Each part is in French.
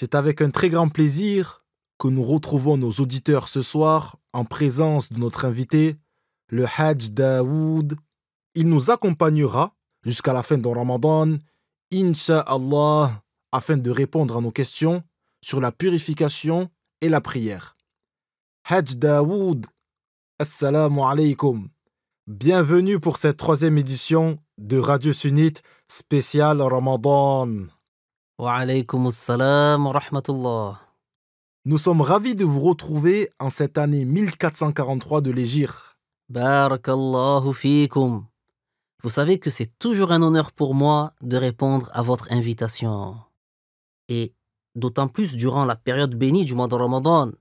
C'est avec un très grand plaisir que nous retrouvons nos auditeurs ce soir en présence de notre invité, le Hajj Daoud. Il nous accompagnera jusqu'à la fin de Ramadan, Allah, afin de répondre à nos questions sur la purification et la prière. Hajj Daoud, Assalamu alaikum. Bienvenue pour cette troisième édition de Radio Sunnite spéciale Ramadan. Nous sommes ravis de vous retrouver en cette année 1443 de l'Égypte. Barakallahu Vous savez que c'est toujours un honneur pour moi de répondre à votre invitation. Et d'autant plus durant la période bénie du mois de Ramadan,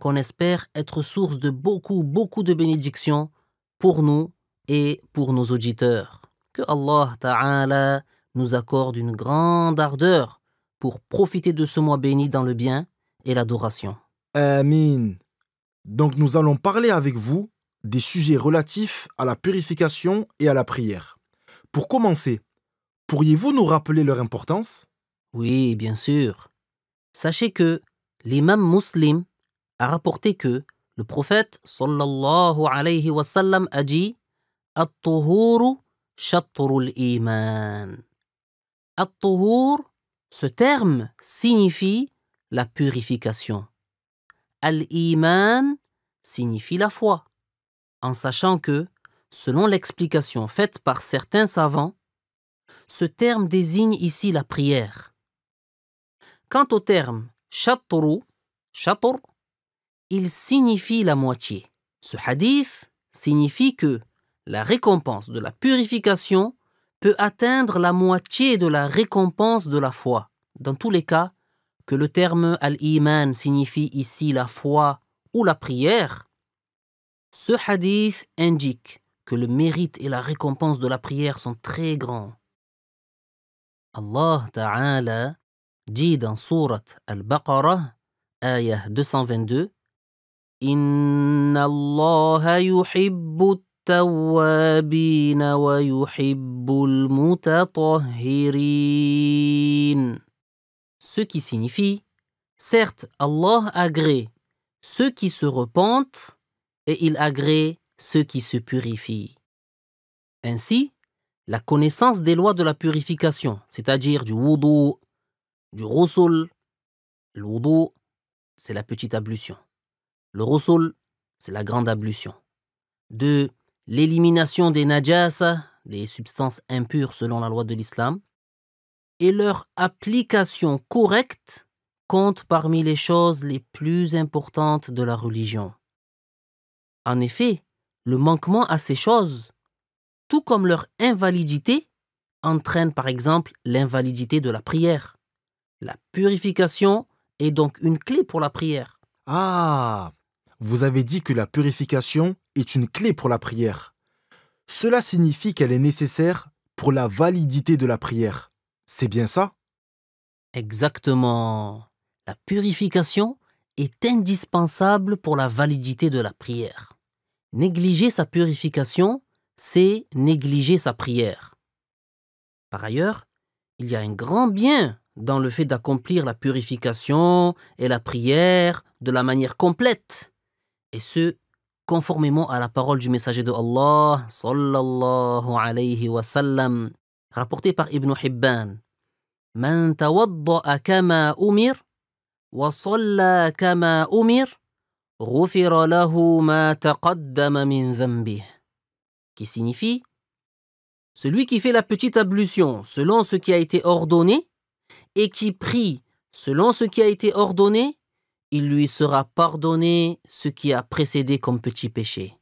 qu'on espère être source de beaucoup, beaucoup de bénédictions pour nous et pour nos auditeurs. Que Allah Ta'ala nous accorde une grande ardeur pour profiter de ce mois béni dans le bien et l'adoration. Amen. Donc nous allons parler avec vous des sujets relatifs à la purification et à la prière. Pour commencer, pourriez-vous nous rappeler leur importance Oui, bien sûr. Sachez que l'imam muslim a rapporté que le prophète sallallahu alayhi wa sallam a dit At-tuhuru iman. at At-tuhuru » Ce terme signifie la purification. Al-Iman signifie la foi, en sachant que, selon l'explication faite par certains savants, ce terme désigne ici la prière. Quant au terme Shatru, il signifie la moitié. Ce hadith signifie que la récompense de la purification peut atteindre la moitié de la récompense de la foi. Dans tous les cas, que le terme al-iman signifie ici la foi ou la prière, ce hadith indique que le mérite et la récompense de la prière sont très grands. Allah Ta'ala dit dans Surat Al-Baqarah, ayah 222, Inna Allah ce qui signifie Certes, Allah agrée ceux qui se repentent et il agrée ceux qui se purifient. Ainsi, la connaissance des lois de la purification, c'est-à-dire du wudu, du rosul, le wudu, c'est la petite ablution. Le rosul, c'est la grande ablution. De l'élimination des najas, des substances impures selon la loi de l'islam, et leur application correcte compte parmi les choses les plus importantes de la religion. En effet, le manquement à ces choses, tout comme leur invalidité, entraîne par exemple l'invalidité de la prière. La purification est donc une clé pour la prière. Ah Vous avez dit que la purification est une clé pour la prière. Cela signifie qu'elle est nécessaire pour la validité de la prière. C'est bien ça Exactement. La purification est indispensable pour la validité de la prière. Négliger sa purification, c'est négliger sa prière. Par ailleurs, il y a un grand bien dans le fait d'accomplir la purification et la prière de la manière complète, et ce, conformément à la parole du messager de Allah, sallallahu alayhi wa sallam, par Ibn Hibban. qui signifie Celui qui fait la petite ablution selon ce qui a été ordonné et qui prie selon ce qui a été ordonné, il lui sera pardonné ce qui a précédé comme petit péché.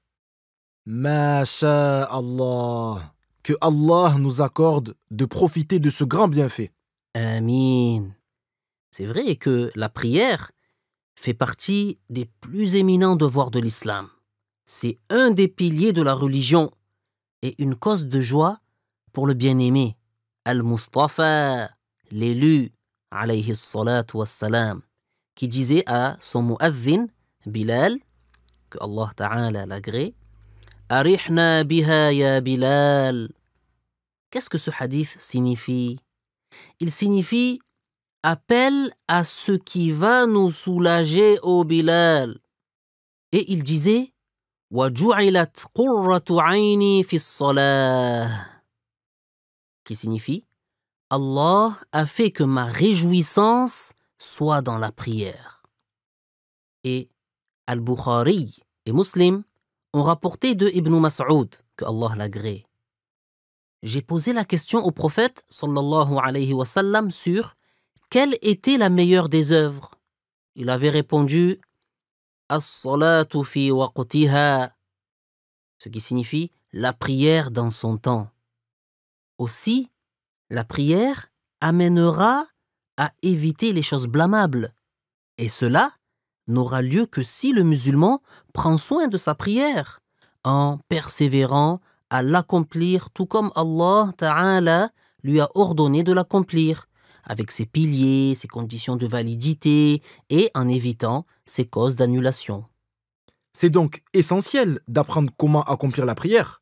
Ma Allah, que Allah nous accorde de profiter de ce grand bienfait. Amin. C'est vrai que la prière fait partie des plus éminents devoirs de l'islam. C'est un des piliers de la religion et une cause de joie pour le bien-aimé, Al-Mustafa, l'élu, alayhi salatu wassalam qui disait à son muazzin, Bilal, que Allah Ta'ala l'agrée, Arihna biha ya Bilal. Qu'est-ce que ce hadith signifie Il signifie appel à ce qui va nous soulager, au Bilal. Et il disait Waju'ilat قُرَّةُ ayni Qu'est-ce qui signifie Allah a fait que ma réjouissance soit dans la prière. Et Al-Bukhari et Muslim ont rapporté de Ibn Mas'ud, que Allah l'agrée. J'ai posé la question au prophète sallallahu alayhi wa sur quelle était la meilleure des œuvres. Il avait répondu As-salatu fi waqtiha ce qui signifie la prière dans son temps. Aussi, la prière amènera à éviter les choses blâmables. Et cela n'aura lieu que si le musulman prend soin de sa prière, en persévérant à l'accomplir tout comme Allah Ta'ala lui a ordonné de l'accomplir, avec ses piliers, ses conditions de validité et en évitant ses causes d'annulation. C'est donc essentiel d'apprendre comment accomplir la prière,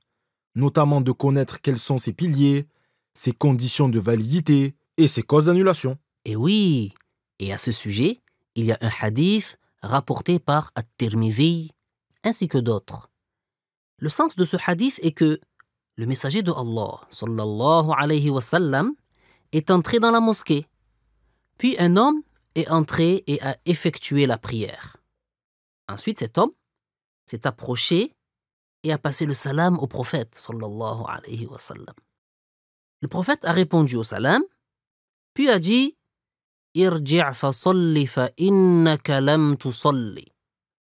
notamment de connaître quels sont ses piliers, ses conditions de validité et ses causes d'annulation. Et oui, et à ce sujet, il y a un hadith rapporté par At-Tirmidhi ainsi que d'autres. Le sens de ce hadith est que le messager de Allah sallallahu alayhi wa sallam, est entré dans la mosquée. Puis un homme est entré et a effectué la prière. Ensuite, cet homme s'est approché et a passé le salam au prophète sallallahu alayhi wa sallam. Le prophète a répondu au salam, puis a dit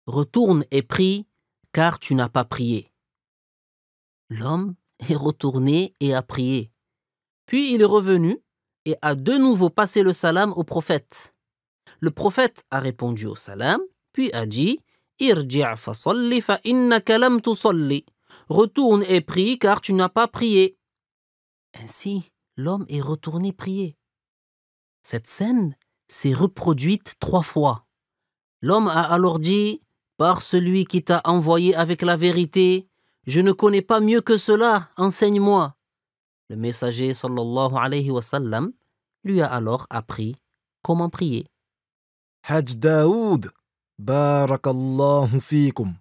Retourne et prie, car tu n'as pas prié. L'homme est retourné et a prié. Puis il est revenu et a de nouveau passé le salam au prophète. Le prophète a répondu au salam, puis a dit Retourne et prie, car tu n'as pas prié. Ainsi, l'homme est retourné prier. Cette scène s'est reproduite trois fois. L'homme a alors dit, par celui qui t'a envoyé avec la vérité, je ne connais pas mieux que cela, enseigne-moi. Le messager sallallahu alayhi wa sallam lui a alors appris comment prier. Hajj Daoud, barakallahu fikum.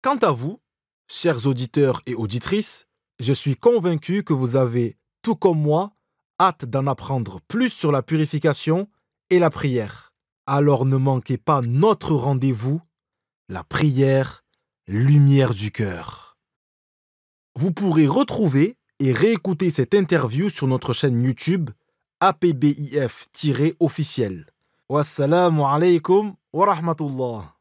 Quant à vous, chers auditeurs et auditrices, je suis convaincu que vous avez, tout comme moi, hâte d'en apprendre plus sur la purification et la prière. Alors ne manquez pas notre rendez-vous, la prière, lumière du cœur. Vous pourrez retrouver et réécouter cette interview sur notre chaîne YouTube APBIF-officiel. Wassalamu alaikum wa